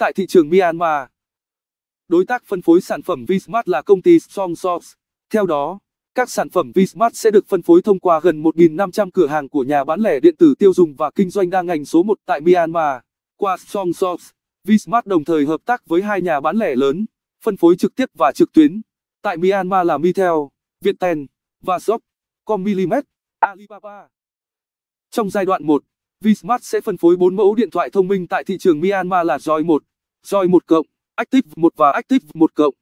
tại thị trường Myanmar. Đối tác phân phối sản phẩm Vsmart là công ty Strong Theo đó, các sản phẩm Vsmart sẽ được phân phối thông qua gần 1.500 cửa hàng của nhà bán lẻ điện tử tiêu dùng và kinh doanh đa ngành số 1 tại Myanmar. Qua Strong Socks, Vsmart đồng thời hợp tác với hai nhà bán lẻ lớn, phân phối trực tiếp và trực tuyến. Tại Myanmar là Mitel, Viettel và Shopcom Millimet, Alibaba. Trong giai đoạn 1, Vsmart sẽ phân phối 4 mẫu điện thoại thông minh tại thị trường Myanmar là Joy 1, Joy 1 cộng, Active 1 và Active 1 cộng.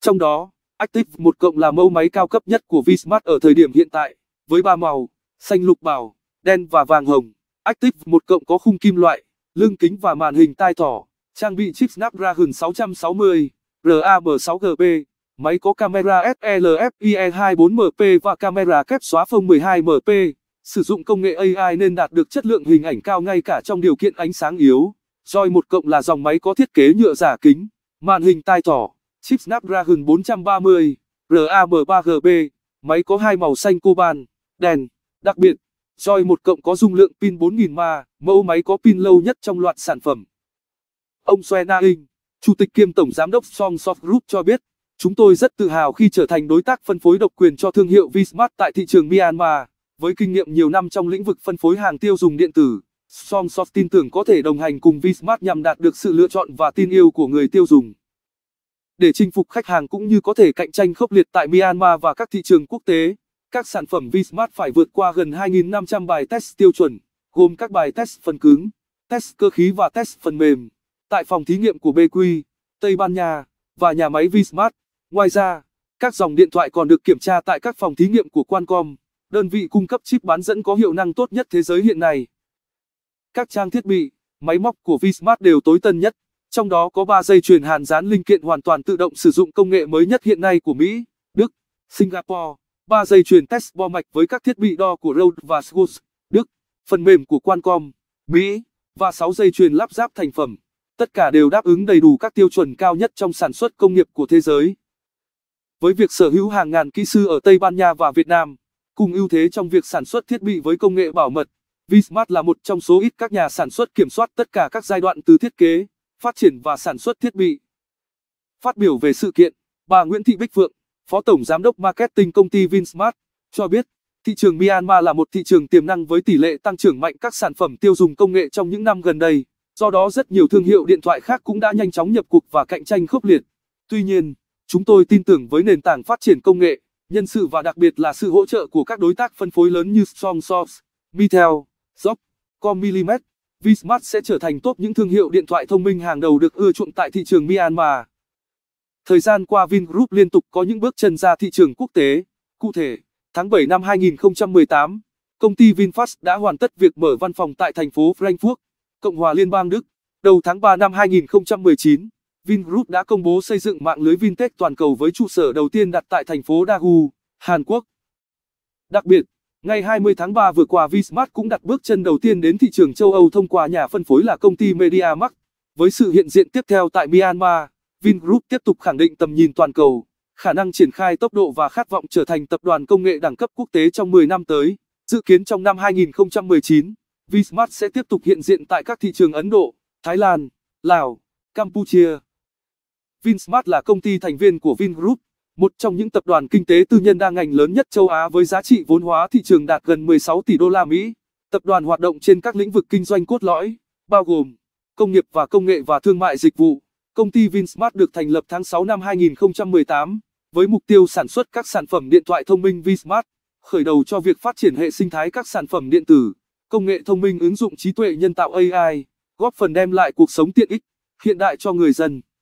Trong đó, Active 1 cộng là mẫu máy cao cấp nhất của Vsmart ở thời điểm hiện tại, với ba màu, xanh lục bảo, đen và vàng hồng. Active 1 cộng có khung kim loại, lưng kính và màn hình tai thỏ, trang bị chip Snapdragon 660, RAM6GB, máy có camera SLFIE24MP và camera kép xóa phông 12MP, sử dụng công nghệ AI nên đạt được chất lượng hình ảnh cao ngay cả trong điều kiện ánh sáng yếu. Joy 1 cộng là dòng máy có thiết kế nhựa giả kính, màn hình tai thỏ, chip Snapdragon 430, RAM3GB, máy có hai màu xanh coban, đèn. Đặc biệt, Joy 1 cộng có dung lượng pin 4000 mAh, mẫu máy có pin lâu nhất trong loạt sản phẩm. Ông Xoe Na Hinh, Chủ tịch kiêm Tổng Giám đốc Song Soft Group cho biết, chúng tôi rất tự hào khi trở thành đối tác phân phối độc quyền cho thương hiệu Vsmart tại thị trường Myanmar, với kinh nghiệm nhiều năm trong lĩnh vực phân phối hàng tiêu dùng điện tử. Songsoft tin tưởng có thể đồng hành cùng Vsmart nhằm đạt được sự lựa chọn và tin yêu của người tiêu dùng. Để chinh phục khách hàng cũng như có thể cạnh tranh khốc liệt tại Myanmar và các thị trường quốc tế, các sản phẩm Vsmart phải vượt qua gần 2.500 bài test tiêu chuẩn, gồm các bài test phần cứng, test cơ khí và test phần mềm, tại phòng thí nghiệm của BQ, Tây Ban Nha, và nhà máy Vsmart. Ngoài ra, các dòng điện thoại còn được kiểm tra tại các phòng thí nghiệm của Qualcomm, đơn vị cung cấp chip bán dẫn có hiệu năng tốt nhất thế giới hiện nay. Các trang thiết bị, máy móc của Vsmart đều tối tân nhất, trong đó có 3 dây chuyền hàn dán linh kiện hoàn toàn tự động sử dụng công nghệ mới nhất hiện nay của Mỹ, Đức, Singapore, 3 dây chuyền test bo mạch với các thiết bị đo của Rode và Schultz, Đức, phần mềm của Qualcomm, Mỹ, và 6 dây chuyền lắp ráp thành phẩm. Tất cả đều đáp ứng đầy đủ các tiêu chuẩn cao nhất trong sản xuất công nghiệp của thế giới. Với việc sở hữu hàng ngàn kỹ sư ở Tây Ban Nha và Việt Nam, cùng ưu thế trong việc sản xuất thiết bị với công nghệ bảo mật, Vsmart là một trong số ít các nhà sản xuất kiểm soát tất cả các giai đoạn từ thiết kế, phát triển và sản xuất thiết bị. Phát biểu về sự kiện, bà Nguyễn Thị Bích Phượng, Phó Tổng Giám đốc Marketing công ty Vinsmart, cho biết, thị trường Myanmar là một thị trường tiềm năng với tỷ lệ tăng trưởng mạnh các sản phẩm tiêu dùng công nghệ trong những năm gần đây, do đó rất nhiều thương hiệu điện thoại khác cũng đã nhanh chóng nhập cuộc và cạnh tranh khốc liệt. Tuy nhiên, chúng tôi tin tưởng với nền tảng phát triển công nghệ, nhân sự và đặc biệt là sự hỗ trợ của các đối tác phân phối lớn như Strong Source, Mitel, Jock, Comillimet, Vsmart sẽ trở thành top những thương hiệu điện thoại thông minh hàng đầu được ưa chuộng tại thị trường Myanmar. Thời gian qua Vingroup liên tục có những bước chân ra thị trường quốc tế. Cụ thể, tháng 7 năm 2018, công ty VinFast đã hoàn tất việc mở văn phòng tại thành phố Frankfurt, Cộng hòa Liên bang Đức. Đầu tháng 3 năm 2019, Vingroup đã công bố xây dựng mạng lưới Vintech toàn cầu với trụ sở đầu tiên đặt tại thành phố Daegu, Hàn Quốc. Đặc biệt, Ngày 20 tháng 3 vừa qua Vsmart cũng đặt bước chân đầu tiên đến thị trường châu Âu thông qua nhà phân phối là công ty MediaMarkt. Với sự hiện diện tiếp theo tại Myanmar, Vingroup tiếp tục khẳng định tầm nhìn toàn cầu, khả năng triển khai tốc độ và khát vọng trở thành tập đoàn công nghệ đẳng cấp quốc tế trong 10 năm tới. Dự kiến trong năm 2019, Vsmart sẽ tiếp tục hiện diện tại các thị trường Ấn Độ, Thái Lan, Lào, Campuchia. Vinsmart là công ty thành viên của Vingroup một trong những tập đoàn kinh tế tư nhân đa ngành lớn nhất châu Á với giá trị vốn hóa thị trường đạt gần 16 tỷ đô la Mỹ. Tập đoàn hoạt động trên các lĩnh vực kinh doanh cốt lõi, bao gồm công nghiệp và công nghệ và thương mại dịch vụ. Công ty Vinsmart được thành lập tháng 6 năm 2018 với mục tiêu sản xuất các sản phẩm điện thoại thông minh Vinsmart, khởi đầu cho việc phát triển hệ sinh thái các sản phẩm điện tử, công nghệ thông minh ứng dụng trí tuệ nhân tạo AI, góp phần đem lại cuộc sống tiện ích, hiện đại cho người dân.